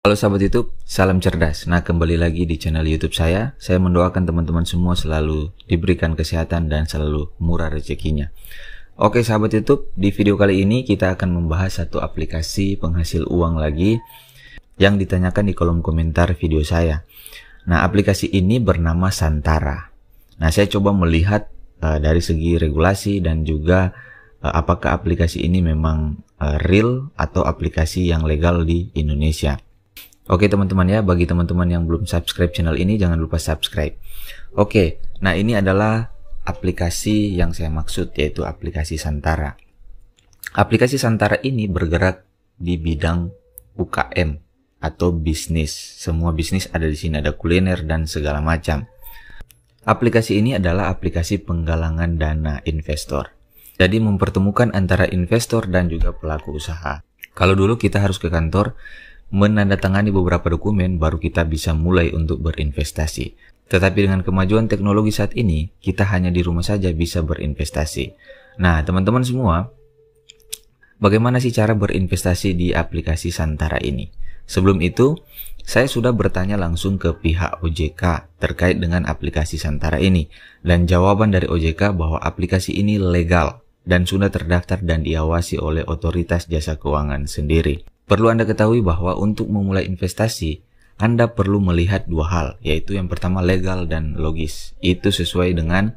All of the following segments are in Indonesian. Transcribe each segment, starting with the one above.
Halo sahabat YouTube, salam cerdas. Nah, kembali lagi di channel YouTube saya. Saya mendoakan teman-teman semua selalu diberikan kesehatan dan selalu murah rezekinya. Oke, sahabat YouTube, di video kali ini kita akan membahas satu aplikasi penghasil uang lagi yang ditanyakan di kolom komentar video saya. Nah, aplikasi ini bernama Santara. Nah, saya coba melihat uh, dari segi regulasi dan juga uh, apakah aplikasi ini memang uh, real atau aplikasi yang legal di Indonesia. Oke teman-teman ya, bagi teman-teman yang belum subscribe channel ini jangan lupa subscribe. Oke, nah ini adalah aplikasi yang saya maksud yaitu aplikasi Santara. Aplikasi Santara ini bergerak di bidang UKM atau bisnis. Semua bisnis ada di sini, ada kuliner dan segala macam. Aplikasi ini adalah aplikasi penggalangan dana investor. Jadi mempertemukan antara investor dan juga pelaku usaha. Kalau dulu kita harus ke kantor, menandatangani beberapa dokumen baru kita bisa mulai untuk berinvestasi. Tetapi dengan kemajuan teknologi saat ini, kita hanya di rumah saja bisa berinvestasi. Nah, teman-teman semua, bagaimana sih cara berinvestasi di aplikasi Santara ini? Sebelum itu, saya sudah bertanya langsung ke pihak OJK terkait dengan aplikasi Santara ini dan jawaban dari OJK bahwa aplikasi ini legal dan sudah terdaftar dan diawasi oleh otoritas jasa keuangan sendiri. Perlu Anda ketahui bahwa untuk memulai investasi, Anda perlu melihat dua hal, yaitu yang pertama legal dan logis. Itu sesuai dengan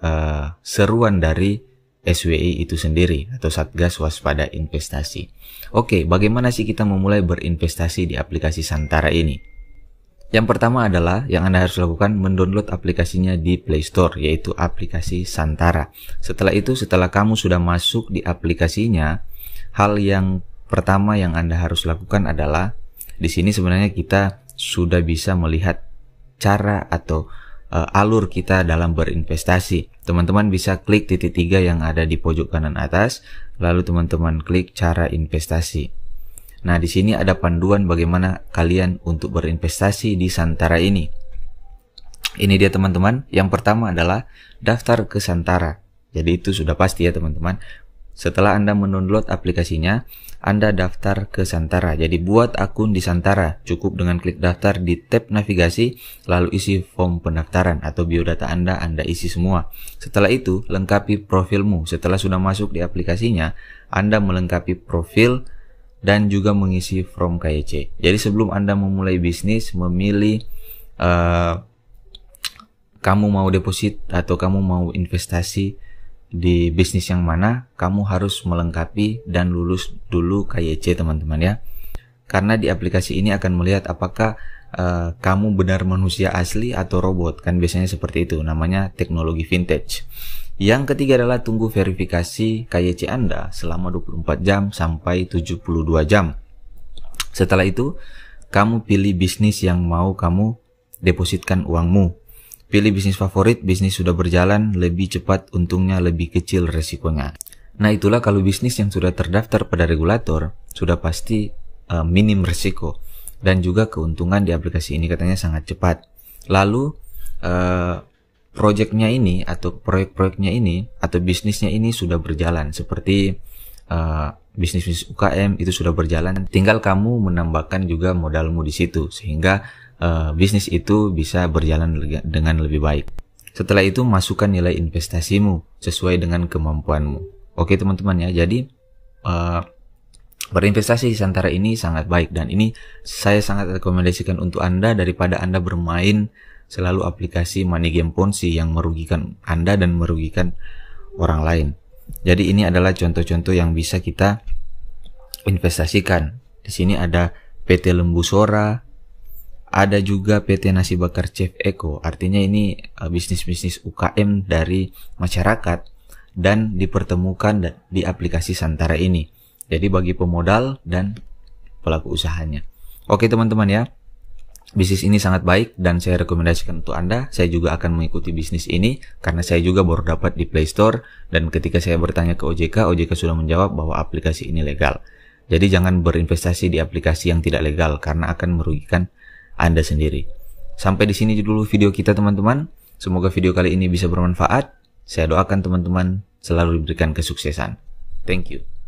uh, seruan dari SWI itu sendiri atau Satgas Waspada Investasi. Oke, bagaimana sih kita memulai berinvestasi di aplikasi Santara ini? Yang pertama adalah yang Anda harus lakukan mendownload aplikasinya di Play Store yaitu aplikasi Santara. Setelah itu setelah kamu sudah masuk di aplikasinya, hal yang Pertama yang Anda harus lakukan adalah di sini sebenarnya kita sudah bisa melihat cara atau e, alur kita dalam berinvestasi. Teman-teman bisa klik titik tiga yang ada di pojok kanan atas, lalu teman-teman klik cara investasi. Nah, di sini ada panduan bagaimana kalian untuk berinvestasi di Santara ini. Ini dia teman-teman. Yang pertama adalah daftar ke Santara. Jadi itu sudah pasti ya teman-teman. Setelah Anda mendownload aplikasinya, Anda daftar ke Santara. Jadi buat akun di Santara, cukup dengan klik daftar di tab navigasi, lalu isi form pendaftaran atau biodata Anda, Anda isi semua. Setelah itu, lengkapi profilmu. Setelah sudah masuk di aplikasinya, Anda melengkapi profil dan juga mengisi form KYC. Jadi sebelum Anda memulai bisnis, memilih uh, kamu mau deposit atau kamu mau investasi di bisnis yang mana, kamu harus melengkapi dan lulus dulu KYC teman-teman ya. Karena di aplikasi ini akan melihat apakah uh, kamu benar manusia asli atau robot, kan biasanya seperti itu, namanya teknologi vintage. Yang ketiga adalah tunggu verifikasi KYC Anda selama 24 jam sampai 72 jam. Setelah itu, kamu pilih bisnis yang mau kamu depositkan uangmu. Pilih bisnis favorit, bisnis sudah berjalan, lebih cepat untungnya, lebih kecil resikonya. Nah itulah kalau bisnis yang sudah terdaftar pada regulator, sudah pasti uh, minim resiko. Dan juga keuntungan di aplikasi ini katanya sangat cepat. Lalu, uh, e, proyeknya ini atau proyek-proyeknya ini atau bisnisnya ini sudah berjalan. Seperti e, bisnis-bisnis UKM itu sudah berjalan. Tinggal kamu menambahkan juga modalmu di situ. Sehingga uh, bisnis itu bisa berjalan dengan lebih baik. Setelah itu masukkan nilai investasimu sesuai dengan kemampuanmu. Oke teman-teman ya, jadi uh, berinvestasi di Santara ini sangat baik dan ini saya sangat rekomendasikan untuk Anda daripada Anda bermain selalu aplikasi money game ponzi yang merugikan Anda dan merugikan orang lain. Jadi ini adalah contoh-contoh yang bisa kita investasikan. Di sini ada PT Lembu Sora, ada juga PT Nasi Bakar Chef Eko, artinya ini eh, bisnis-bisnis UKM dari masyarakat dan dipertemukan di aplikasi Santara ini. Jadi bagi pemodal dan pelaku usahanya. Oke teman-teman ya, bisnis ini sangat baik dan saya rekomendasikan untuk Anda. Saya juga akan mengikuti bisnis ini karena saya juga baru dapat di Play Store dan ketika saya bertanya ke OJK, OJK sudah menjawab bahwa aplikasi ini legal. Jadi jangan berinvestasi di aplikasi yang tidak legal karena akan merugikan anda sendiri. Sampai di sini dulu video kita teman-teman. Semoga video kali ini bisa bermanfaat. Saya doakan teman-teman selalu diberikan kesuksesan. Thank you.